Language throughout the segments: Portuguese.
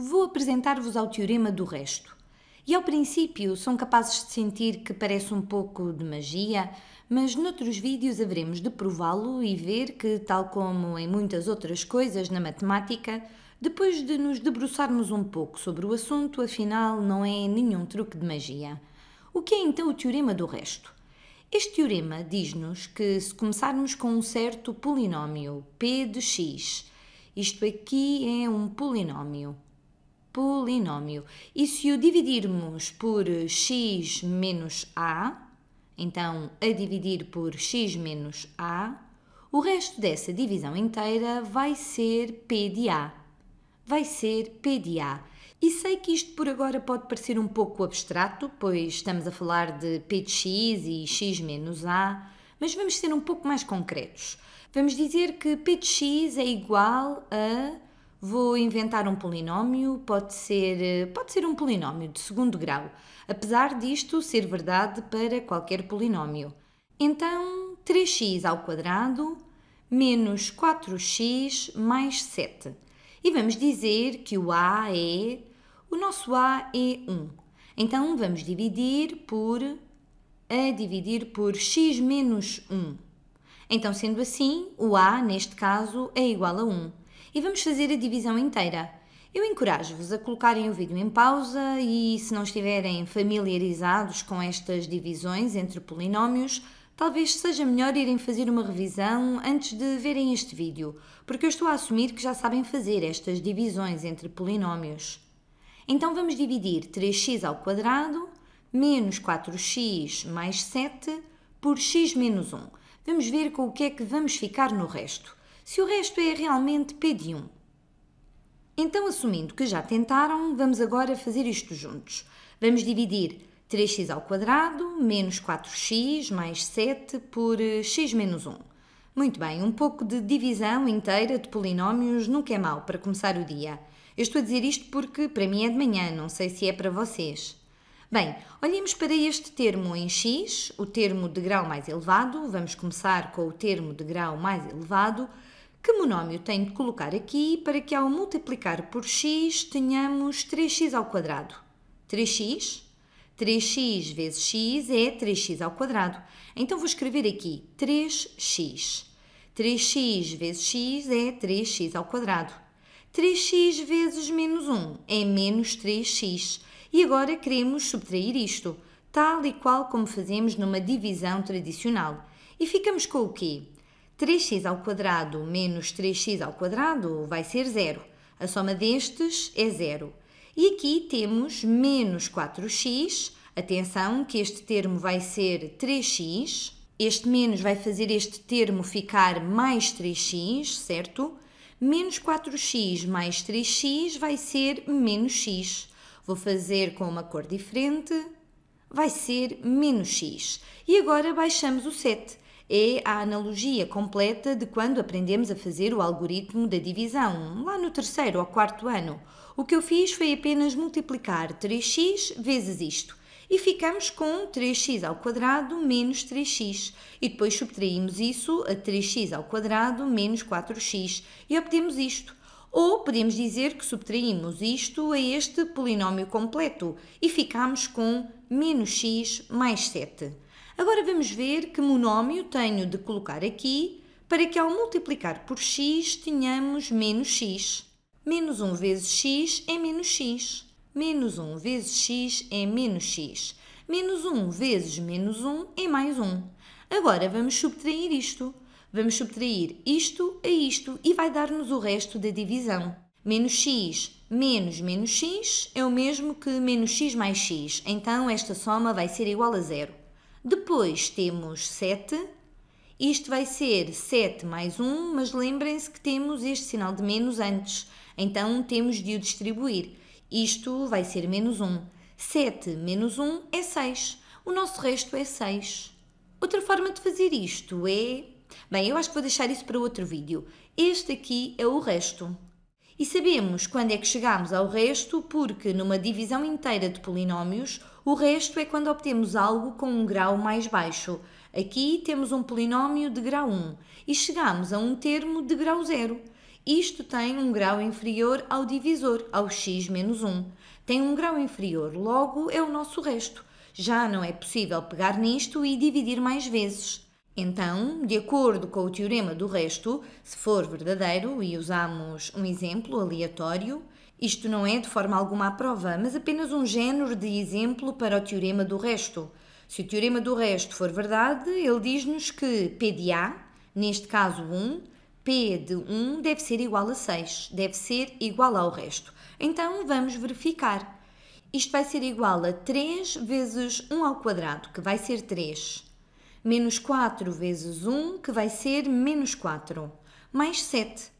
vou apresentar-vos ao teorema do resto. E ao princípio são capazes de sentir que parece um pouco de magia, mas noutros vídeos haveremos de prová-lo e ver que, tal como em muitas outras coisas na matemática, depois de nos debruçarmos um pouco sobre o assunto, afinal não é nenhum truque de magia. O que é então o teorema do resto? Este teorema diz-nos que se começarmos com um certo polinómio, p de x, isto aqui é um polinómio, polinómio. E se o dividirmos por x menos a, então a dividir por x menos a, o resto dessa divisão inteira vai ser p de a. Vai ser p de a. E sei que isto por agora pode parecer um pouco abstrato, pois estamos a falar de p de x e x menos a, mas vamos ser um pouco mais concretos. Vamos dizer que p de x é igual a Vou inventar um polinómio, pode ser, eh, pode ser um polinómio de segundo grau, apesar disto ser verdade para qualquer polinómio. Então, 3x ao quadrado menos 4x mais 7. E vamos dizer que o a é o nosso a é 1. Então vamos dividir por a dividir por x menos 1. Então, sendo assim, o a neste caso é igual a 1 e vamos fazer a divisão inteira. Eu encorajo-vos a colocarem o vídeo em pausa e, se não estiverem familiarizados com estas divisões entre polinómios, talvez seja melhor irem fazer uma revisão antes de verem este vídeo, porque eu estou a assumir que já sabem fazer estas divisões entre polinómios. Então vamos dividir 3x ao quadrado menos 4x mais 7 por x menos 1. Vamos ver com o que é que vamos ficar no resto se o resto é realmente P1. de Então, assumindo que já tentaram, vamos agora fazer isto juntos. Vamos dividir 3x ao quadrado menos 4x mais 7 por eh, x menos 1. Muito bem, um pouco de divisão inteira de polinómios nunca é mau para começar o dia. Eu estou a dizer isto porque para mim é de manhã, não sei se é para vocês. Bem, olhemos para este termo em x, o termo de grau mais elevado, vamos começar com o termo de grau mais elevado, que monómio tenho de colocar aqui para que ao multiplicar por x tenhamos 3x ao quadrado. 3x? 3x vezes x é 3x ao quadrado. Então vou escrever aqui 3x. 3x vezes x é 3x ao quadrado. 3x vezes menos 1 é menos 3x. E agora queremos subtrair isto, tal e qual como fazemos numa divisão tradicional. E ficamos com o quê? 3x ao quadrado menos 3x ao quadrado vai ser zero. A soma destes é zero. E aqui temos menos 4x. Atenção que este termo vai ser 3x. Este menos vai fazer este termo ficar mais 3x, certo? Menos 4x mais 3x vai ser menos x. Vou fazer com uma cor diferente. Vai ser menos x. E agora baixamos o 7 é a analogia completa de quando aprendemos a fazer o algoritmo da divisão, lá no terceiro ou quarto ano. O que eu fiz foi apenas multiplicar 3x vezes isto e ficamos com 3x ao quadrado menos 3x e depois subtraímos isso a 3x ao quadrado menos 4x e obtemos isto. Ou podemos dizer que subtraímos isto a este polinómio completo e ficamos com menos x mais 7. Agora vamos ver que monómio tenho de colocar aqui para que ao multiplicar por x tenhamos menos x. Menos 1 vezes x é menos x. Menos 1 vezes x é menos x. Menos 1 vezes menos 1 é mais 1. Agora vamos subtrair isto. Vamos subtrair isto a isto e vai dar-nos o resto da divisão. Menos x menos menos x é o mesmo que menos x mais x, então esta soma vai ser igual a zero. Depois temos 7. Isto vai ser 7 mais 1, mas lembrem-se que temos este sinal de menos antes, então temos de o distribuir. Isto vai ser menos 1. 7 menos 1 é 6. O nosso resto é 6. Outra forma de fazer isto é. Bem, eu acho que vou deixar isso para outro vídeo. Este aqui é o resto. E sabemos quando é que chegamos ao resto, porque numa divisão inteira de polinómios, o resto é quando obtemos algo com um grau mais baixo. Aqui temos um polinómio de grau 1 e chegamos a um termo de grau 0. Isto tem um grau inferior ao divisor, ao x menos 1. Tem um grau inferior, logo é o nosso resto. Já não é possível pegar nisto e dividir mais vezes. Então, de acordo com o teorema do resto, se for verdadeiro e usamos um exemplo aleatório, isto não é de forma alguma a prova, mas apenas um género de exemplo para o teorema do resto. Se o teorema do resto for verdade, ele diz-nos que P de A, neste caso 1, P de 1 deve ser igual a 6, deve ser igual ao resto. Então vamos verificar. Isto vai ser igual a 3 vezes 1 ao quadrado, que vai ser 3 menos 4 vezes 1, que vai ser menos 4, mais 7.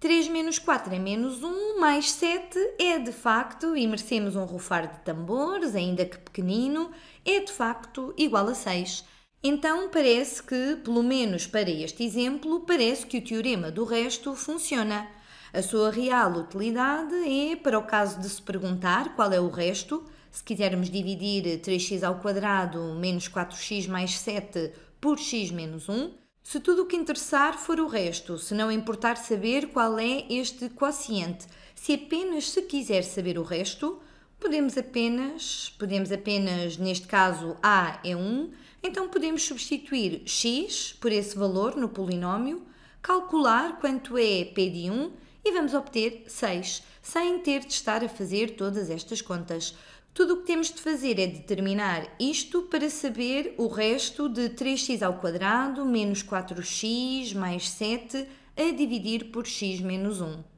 3 menos 4 é menos 1, mais 7 é de facto, e merecemos um rufar de tambores, ainda que pequenino, é de facto igual a 6. Então parece que, pelo menos para este exemplo, parece que o teorema do resto funciona. A sua real utilidade é para o caso de se perguntar qual é o resto, se quisermos dividir 3x ao quadrado menos 4x mais 7 por x menos 1, se tudo o que interessar for o resto, se não importar saber qual é este quociente, se apenas se quiser saber o resto, podemos apenas, podemos apenas, neste caso a é 1, então podemos substituir x por esse valor no polinómio, calcular quanto é p de 1 e vamos obter 6, sem ter de estar a fazer todas estas contas. Tudo o que temos de fazer é determinar isto para saber o resto de 3x ao quadrado menos 4x mais 7 a dividir por x menos 1.